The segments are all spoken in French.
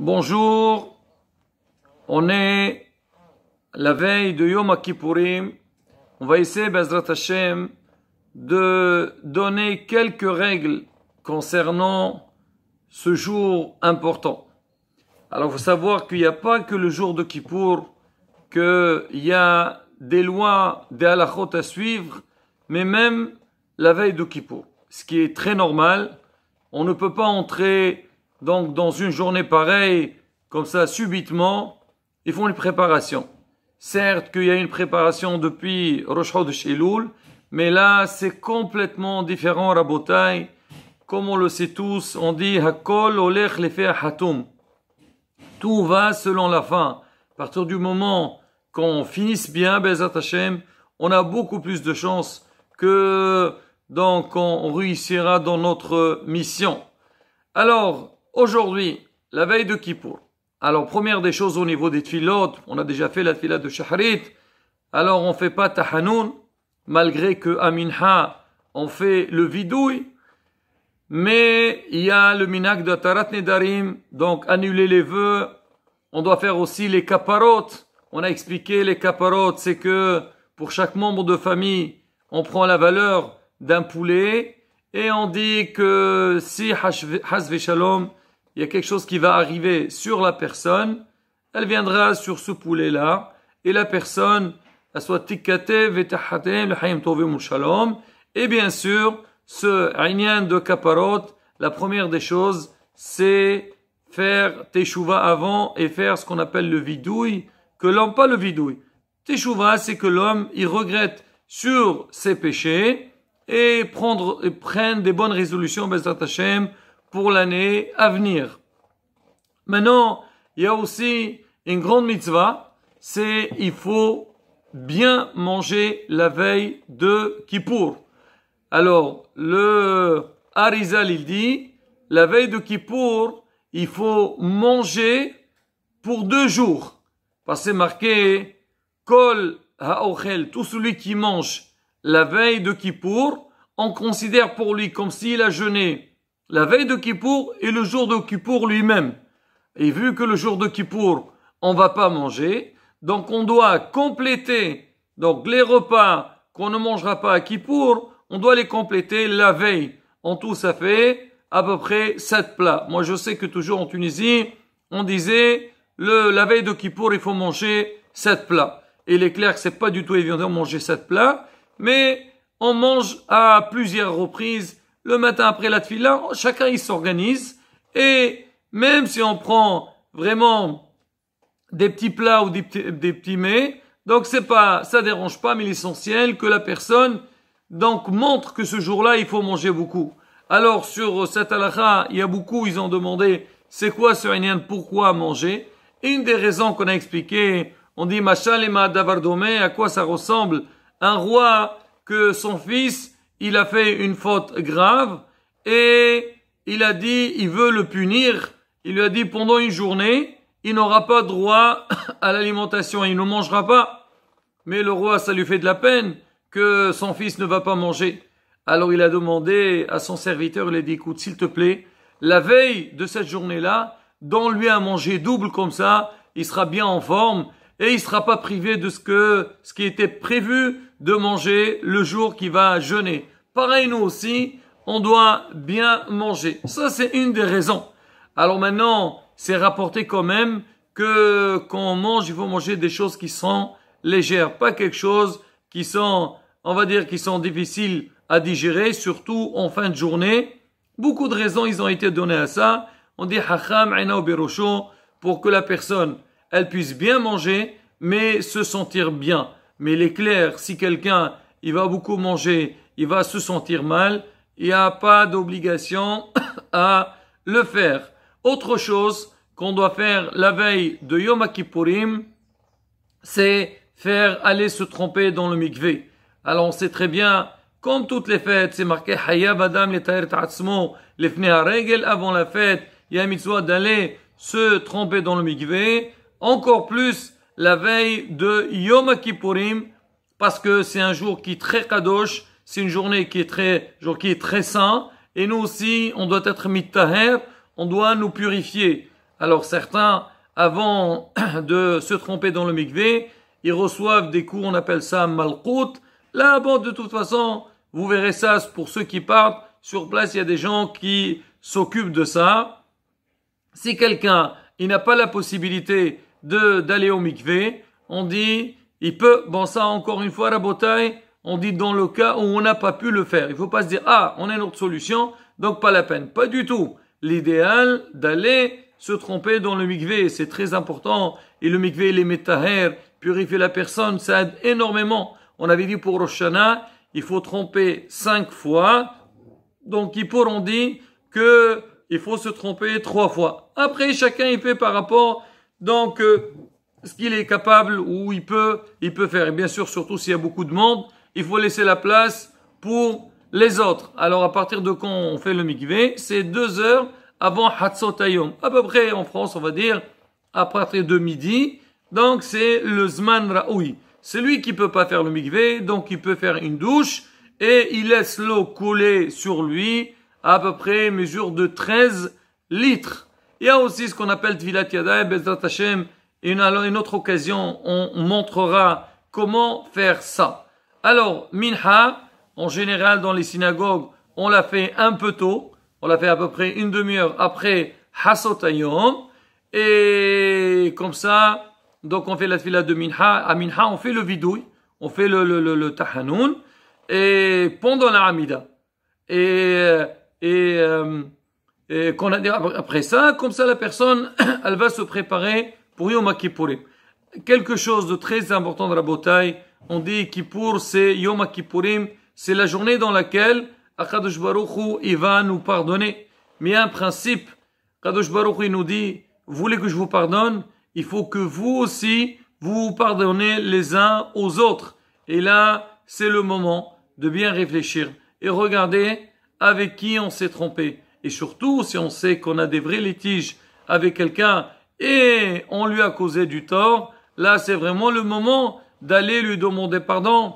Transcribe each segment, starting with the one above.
Bonjour, on est la veille de Yom Kippourim. On va essayer, Bezrat Hashem, de donner quelques règles concernant ce jour important. Alors, il faut savoir qu'il n'y a pas que le jour de Kippour, qu'il y a des lois, des halachot à suivre, mais même la veille de Kippour. Ce qui est très normal, on ne peut pas entrer donc dans une journée pareille, comme ça, subitement, ils font une préparation. Certes qu'il y a une préparation depuis Rosh Chodesh Elul, mais là, c'est complètement différent, Rabotai. Comme on le sait tous, on dit Hakol Hatum. Tout va selon la fin. À partir du moment qu'on finisse bien Bezat Hashem, on a beaucoup plus de chances que donc on réussira dans notre mission. Alors, Aujourd'hui, la veille de Kippour. Alors, première des choses au niveau des tfilotes, on a déjà fait la filade de Shaharit. Alors, on ne fait pas Tahanoun, malgré que Aminha, on fait le vidouille. Mais il y a le minak de Taratne Darim, donc annuler les vœux. On doit faire aussi les Caparotes. On a expliqué les Caparotes, c'est que pour chaque membre de famille, on prend la valeur d'un poulet et on dit que si Hasve Shalom, il y a quelque chose qui va arriver sur la personne, elle viendra sur ce poulet-là, et la personne, elle soit le shalom, et bien sûr, ce rien de Kaparot, la première des choses, c'est faire teshuva avant et faire ce qu'on appelle le vidouille, que l'homme, pas le vidouille. Teshuva, c'est que l'homme, il regrette sur ses péchés et prendre, et prenne des bonnes résolutions, pour l'année à venir. Maintenant, il y a aussi une grande mitzvah, c'est il faut bien manger la veille de Kippour. Alors, le Arizal il dit, la veille de Kippour, il faut manger pour deux jours. Parce que c'est marqué, Kol Haochel, tout celui qui mange la veille de Kippour, on considère pour lui comme s'il a jeûné la veille de Kippour et le jour de Kippour lui-même. Et vu que le jour de Kippour, on ne va pas manger, donc on doit compléter donc les repas qu'on ne mangera pas à Kippour, on doit les compléter la veille. En tout, ça fait à peu près sept plats. Moi, je sais que toujours en Tunisie, on disait le, la veille de Kippour, il faut manger sept plats. Et il est clair que c'est pas du tout évident de manger sept plats, mais on mange à plusieurs reprises le matin après la tefila, chacun il s'organise et même si on prend vraiment des petits plats ou des petits, des petits mets, donc c'est pas, ça dérange pas, mais l'essentiel que la personne donc montre que ce jour-là il faut manger beaucoup. Alors sur cette halakha, il y a beaucoup, ils ont demandé c'est quoi ce rien, pourquoi manger. une des raisons qu'on a expliqué, on dit ma Davardome, à quoi ça ressemble un roi que son fils il a fait une faute grave et il a dit, il veut le punir. Il lui a dit, pendant une journée, il n'aura pas droit à l'alimentation, il ne mangera pas. Mais le roi, ça lui fait de la peine que son fils ne va pas manger. Alors il a demandé à son serviteur, il a dit, écoute, s'il te plaît, la veille de cette journée-là, donne-lui à manger double comme ça, il sera bien en forme et il ne sera pas privé de ce, que, ce qui était prévu de manger le jour qui va jeûner. Pareil, nous aussi, on doit bien manger. Ça, c'est une des raisons. Alors maintenant, c'est rapporté quand même que quand on mange, il faut manger des choses qui sont légères, pas quelque chose qui sont, on va dire, qui sont difficiles à digérer, surtout en fin de journée. Beaucoup de raisons, ils ont été données à ça. On dit hacham pour que la personne, elle puisse bien manger, mais se sentir bien. Mais il est clair, si quelqu'un, il va beaucoup manger, il va se sentir mal, il n'y a pas d'obligation à le faire. Autre chose qu'on doit faire la veille de Yom Kippourim, c'est faire aller se tromper dans le mikvé. Alors on sait très bien, comme toutes les fêtes, c'est marqué Hayab Adam le les le Regel, avant la fête, il y a mitzvah d'aller se tromper dans le mikvé. Encore plus, la veille de Yom Kippourim, parce que c'est un jour qui est très kadosh, c'est une journée qui est très, jour saint, et nous aussi, on doit être mittaher, on doit nous purifier. Alors certains, avant de se tromper dans le mikvé, ils reçoivent des coups, on appelle ça malkout. Là, bon, de toute façon, vous verrez ça pour ceux qui partent. Sur place, il y a des gens qui s'occupent de ça. Si quelqu'un, il n'a pas la possibilité de d'aller au mikvé, on dit, il peut, bon ça encore une fois, bouteille on dit dans le cas où on n'a pas pu le faire. Il faut pas se dire, ah, on a une autre solution, donc pas la peine. Pas du tout. L'idéal d'aller se tromper dans le mikvé, c'est très important. Et le mikvé, les métaher, purifier la personne, ça aide énormément. On avait dit pour Roshana, il faut tromper cinq fois. Donc, qui on dit que il faut se tromper trois fois. Après, chacun il fait par rapport donc, euh, ce qu'il est capable ou il peut, il peut faire. Et bien sûr, surtout s'il y a beaucoup de monde, il faut laisser la place pour les autres. Alors, à partir de quand on fait le mikvé C'est deux heures avant Hatzotayom. À peu près en France, on va dire, à partir de midi. Donc, c'est le Zman Raoui. C'est lui qui peut pas faire le mikvé, donc il peut faire une douche et il laisse l'eau couler sur lui à peu près mesure de 13 litres. Il y a aussi ce qu'on appelle Tvilat Yadaï, Bezrat Hashem. Une, une autre occasion, on montrera comment faire ça. Alors, Minha, en général, dans les synagogues, on l'a fait un peu tôt. On l'a fait à peu près une demi-heure après Hasotayom. Et comme ça, donc on fait la tefila de Minha. À Minha, on fait le Vidoui, on fait le, le, Tahanoun. Et pendant la Et, euh, et euh, qu'on a ah, après ça, comme ça la personne, elle va se préparer pour Yom Kippour. Quelque chose de très important dans la bataille, on dit Kippour, c'est Yom Kippourim, c'est la journée dans laquelle Akadosh Baruch il va nous pardonner. Mais il un principe, Akadosh Baruch il nous dit, vous voulez que je vous pardonne, il faut que vous aussi, vous vous pardonnez les uns aux autres. Et là, c'est le moment de bien réfléchir et regarder avec qui on s'est trompé et surtout, si on sait qu'on a des vrais litiges avec quelqu'un et on lui a causé du tort, là c'est vraiment le moment d'aller lui demander pardon.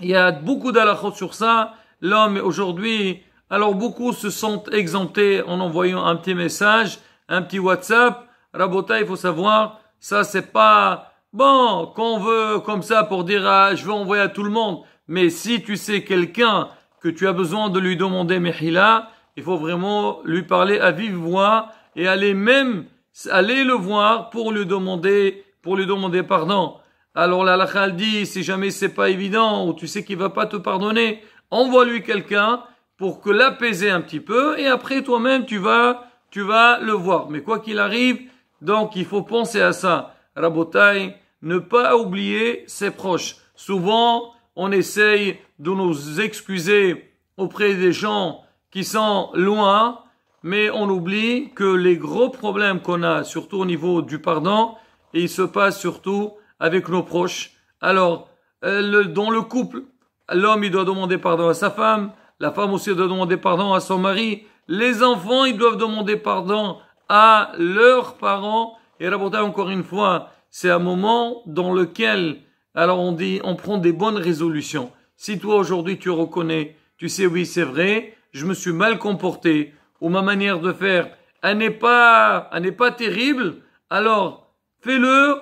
Il y a beaucoup d'alachot sur ça. L'homme aujourd'hui, alors beaucoup se sentent exemptés en envoyant un petit message, un petit WhatsApp. Rabota, il faut savoir, ça c'est pas bon qu'on veut comme ça pour dire ah, je veux envoyer à tout le monde. Mais si tu sais quelqu'un que tu as besoin de lui demander Mehila, il faut vraiment lui parler à vive voix et aller même aller le voir pour lui demander pour lui demander pardon. Alors la dit si jamais c'est pas évident ou tu sais qu'il va pas te pardonner, envoie-lui quelqu'un pour que l'apaiser un petit peu et après toi-même tu vas tu vas le voir. Mais quoi qu'il arrive, donc il faut penser à ça. Rabotai, ne pas oublier ses proches. Souvent, on essaye de nous excuser auprès des gens qui sont loin, mais on oublie que les gros problèmes qu'on a, surtout au niveau du pardon, ils il se passent surtout avec nos proches. Alors, euh, dans le couple, l'homme, il doit demander pardon à sa femme, la femme aussi doit demander pardon à son mari, les enfants, ils doivent demander pardon à leurs parents. Et rapporter encore une fois, c'est un moment dans lequel, alors on dit, on prend des bonnes résolutions. Si toi aujourd'hui tu reconnais, tu sais oui c'est vrai, je me suis mal comporté, ou ma manière de faire, elle n'est pas, n'est pas terrible, alors fais-le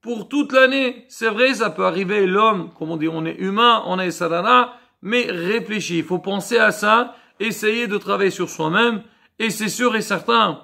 pour toute l'année. C'est vrai, ça peut arriver, l'homme, comme on dit, on est humain, on est sadhana, mais réfléchis, il faut penser à ça, essayer de travailler sur soi-même, et c'est sûr et certain,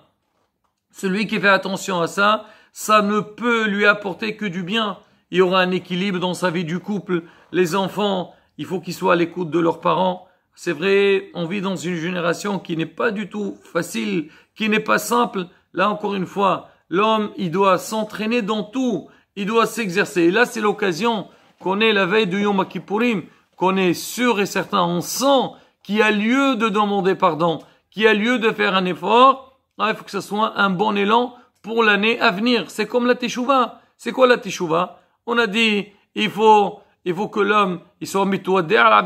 celui qui fait attention à ça, ça ne peut lui apporter que du bien. Il y aura un équilibre dans sa vie du couple, les enfants, il faut qu'ils soient à l'écoute de leurs parents, c'est vrai, on vit dans une génération qui n'est pas du tout facile, qui n'est pas simple. Là, encore une fois, l'homme, il doit s'entraîner dans tout. Il doit s'exercer. Et là, c'est l'occasion qu'on est la veille du Yom Kippourim, qu'on est sûr et certain, on sent qu'il y a lieu de demander pardon, qu'il y a lieu de faire un effort. Ah, il faut que ce soit un bon élan pour l'année à venir. C'est comme la Teshuvah. C'est quoi la Teshuvah On a dit, il faut il faut que l'homme, il soit la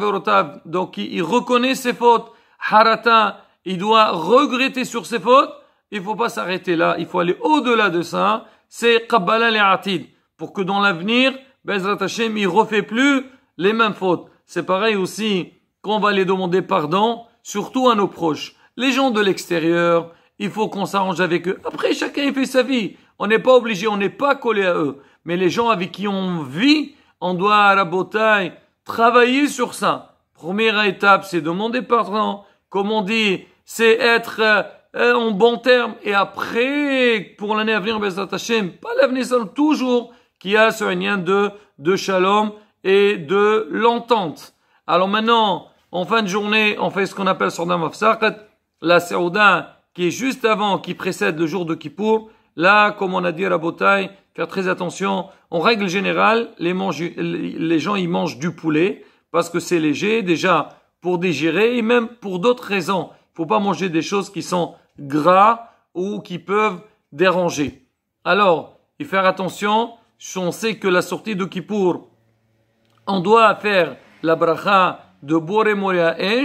donc il, reconnaît ses fautes. Harata, il doit regretter sur ses fautes. Il faut pas s'arrêter là, il faut aller au-delà de ça. C'est Qabbala al-Atid. pour que dans l'avenir, Bezrat Hashem, il refait plus les mêmes fautes. C'est pareil aussi qu'on va les demander pardon, surtout à nos proches. Les gens de l'extérieur, il faut qu'on s'arrange avec eux. Après, chacun il fait sa vie. On n'est pas obligé, on n'est pas collé à eux. Mais les gens avec qui on vit, on doit, à la travailler sur ça. Première étape, c'est de demander pardon. Comme on dit, c'est être euh, en bon terme. Et après, pour l'année à venir, pas l'avenir, toujours, qu'il y a ce lien de, de shalom et de l'entente. Alors maintenant, en fin de journée, on fait ce qu'on appelle Sordam of la Saouda qui est juste avant, qui précède le jour de Kippour. Là, comme on a dit à la Faire très attention. En règle générale, les, gens ils mangent du poulet parce que c'est léger, déjà pour digérer et même pour d'autres raisons. Il ne faut pas manger des choses qui sont gras ou qui peuvent déranger. Alors, faut faire attention, on sait que la sortie de Kippour, on doit faire la bracha de Bore Moria et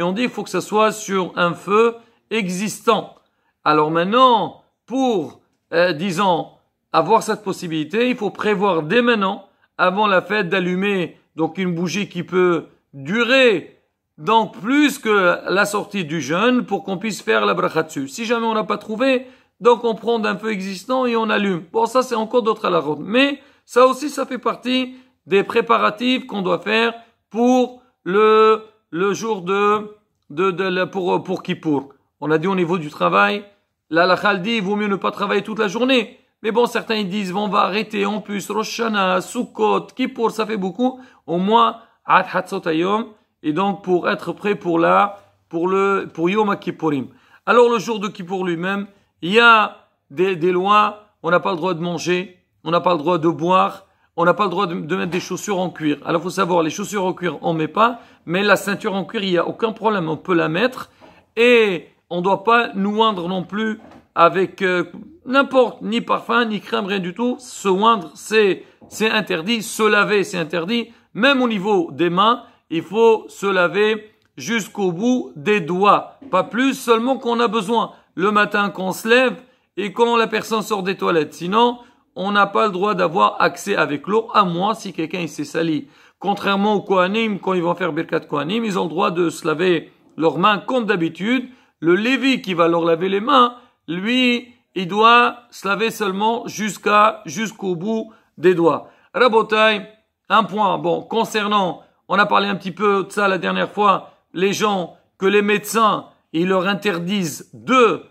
on dit qu'il faut que ce soit sur un feu existant. Alors maintenant, pour, euh, disons, avoir cette possibilité, il faut prévoir dès maintenant, avant la fête, d'allumer donc une bougie qui peut durer donc plus que la sortie du jeûne pour qu'on puisse faire la bracha dessus. Si jamais on n'a pas trouvé, donc on prend un feu existant et on allume. Bon, ça c'est encore d'autres à la route. Mais ça aussi, ça fait partie des préparatifs qu'on doit faire pour le, le jour de, de, de, pour, pour Kippour. On a dit au niveau du travail, la dit, il vaut mieux ne pas travailler toute la journée. Mais bon, certains ils disent, bon, on va arrêter, en plus, Roshana, Sukkot, Kippour, ça fait beaucoup. Au moins, Ad Hatzotayom, et donc pour être prêt pour la, pour le, pour Yom Kippourim. Alors le jour de Kippour lui-même, il y a des, des lois, on n'a pas le droit de manger, on n'a pas le droit de boire, on n'a pas le droit de, mettre des chaussures en cuir. Alors il faut savoir, les chaussures en cuir, on ne met pas, mais la ceinture en cuir, il n'y a aucun problème, on peut la mettre. Et on ne doit pas nous oindre non plus avec, euh, n'importe, ni parfum, ni crème, rien du tout. Se oindre, c'est, c'est interdit. Se laver, c'est interdit. Même au niveau des mains, il faut se laver jusqu'au bout des doigts. Pas plus, seulement qu'on a besoin. Le matin qu'on se lève et quand la personne sort des toilettes. Sinon, on n'a pas le droit d'avoir accès avec l'eau, à moins si quelqu'un s'est sali. Contrairement au Kohanim, quand ils vont faire Birkat Kohanim, ils ont le droit de se laver leurs mains comme d'habitude. Le Lévi qui va leur laver les mains, lui, il doit se laver seulement jusqu'à, jusqu'au bout des doigts. Rabotai, un point, bon, concernant, on a parlé un petit peu de ça la dernière fois, les gens que les médecins, ils leur interdisent de,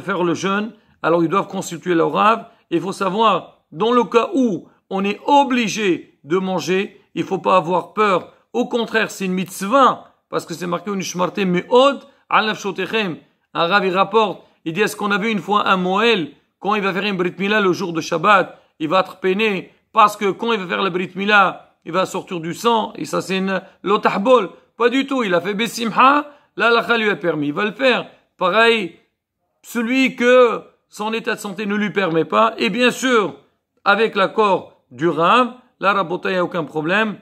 faire le jeûne, alors ils doivent constituer leur rave. Il faut savoir, dans le cas où on est obligé de manger, il ne faut pas avoir peur. Au contraire, c'est une mitzvah, parce que c'est marqué une shmarte Mais Un rave, il rapporte il dit est-ce qu'on a vu une fois un Moël, quand il va faire une Brit le jour de Shabbat, il va être peiné parce que quand il va faire la Brit il va sortir du sang et ça c'est lotahbol. Pas du tout. Il a fait Bessimha, l'Acha lui a permis. Il va le faire. Pareil, celui que son état de santé ne lui permet pas. Et bien sûr, avec l'accord du Rav, la Rabota, il n'y a aucun problème.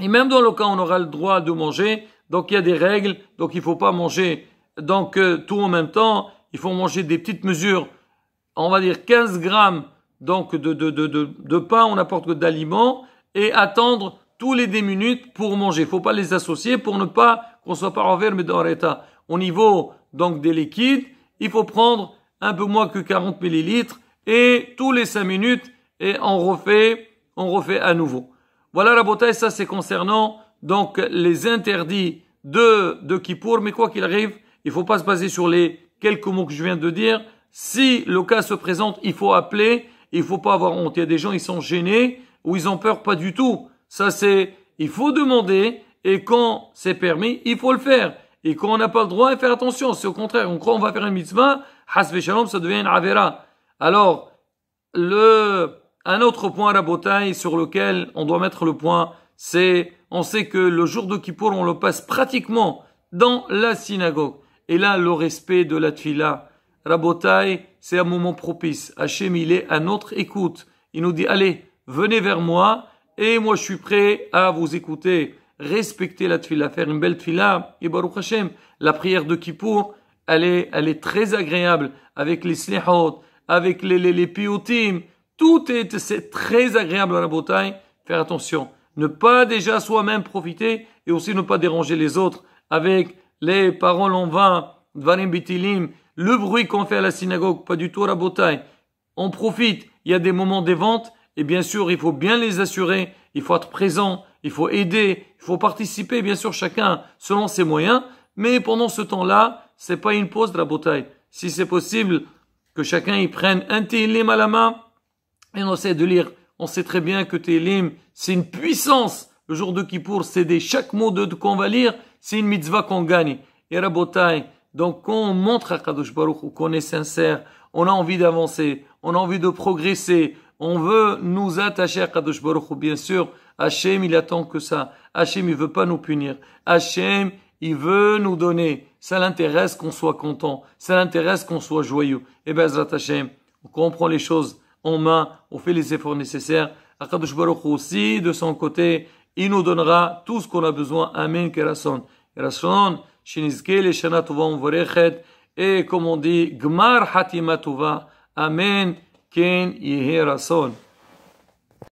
Et même dans le cas où on aura le droit de manger, donc il y a des règles, donc il ne faut pas manger donc euh, tout en même temps, il faut manger des petites mesures, on va dire 15 grammes donc de, de, de, pain, on n'apporte que d'aliments, et attendre tous les 10 minutes pour manger. Il ne faut pas les associer pour ne pas qu'on soit pas envers, mais dans état. Au niveau donc des liquides, il faut prendre un peu moins que 40 millilitres et tous les 5 minutes, et on refait, on refait à nouveau. Voilà la bouteille, ça c'est concernant donc les interdits de, de Kippour, mais quoi qu'il arrive, il ne faut pas se baser sur les quelques mots que je viens de dire. Si le cas se présente, il faut appeler, il ne faut pas avoir honte. Il y a des gens, ils sont gênés ou ils ont peur, pas du tout. Ça c'est, il faut demander et quand c'est permis, il faut le faire. Et quand on n'a pas le droit, faire attention. Si au contraire, on croit qu'on va faire un mitzvah, hasve shalom, ça devient une avera. Alors, le, un autre point à la bataille sur lequel on doit mettre le point, c'est, on sait que le jour de Kippour, on le passe pratiquement dans la synagogue. Et là, le respect de la tfila. Rabotai, c'est un moment propice. Hachem, il est à notre écoute. Il nous dit, allez, venez vers moi et moi je suis prêt à vous écouter. Respectez la tfila, faire une belle tfila. Et Baruch Hashem, la prière de Kippour, elle est, elle est très agréable avec les slihot, avec les, les, Tout est, c'est très agréable à la Faire attention. Ne pas déjà soi-même profiter et aussi ne pas déranger les autres avec les paroles en vain, le bruit qu'on fait à la synagogue, pas du tout à la bouteille. On profite, il y a des moments des ventes, et bien sûr, il faut bien les assurer, il faut être présent, il faut aider, il faut participer, bien sûr, chacun selon ses moyens, mais pendant ce temps-là, c'est pas une pause de la bouteille. Si c'est possible, que chacun y prenne un télim à la main, et on essaie de lire. On sait très bien que télim, c'est une puissance. Le jour de Kippour, c'est des chaque mot qu'on va lire, c'est une mitzvah qu'on gagne. Et Rabotai, donc quand on montre à Kadosh Baruch qu'on est sincère, on a envie d'avancer, on a envie de progresser, on veut nous attacher à Kadosh Baruch bien sûr, Hachem, il attend que ça. Hachem, il veut pas nous punir. Hachem, il veut nous donner. Ça l'intéresse qu'on soit content. Ça l'intéresse qu'on soit joyeux. Et eh bien, Zrat on comprend les choses en main, on fait les efforts nécessaires. Akadosh Baruch aussi, de son côté, il nous donnera tout ce qu'on a besoin. Amen. Kerason. Kerason. Shinizke le shana tuva umvorechet. Et comme on dit, Gmar hatima tuva. Amen. Ken yeherason.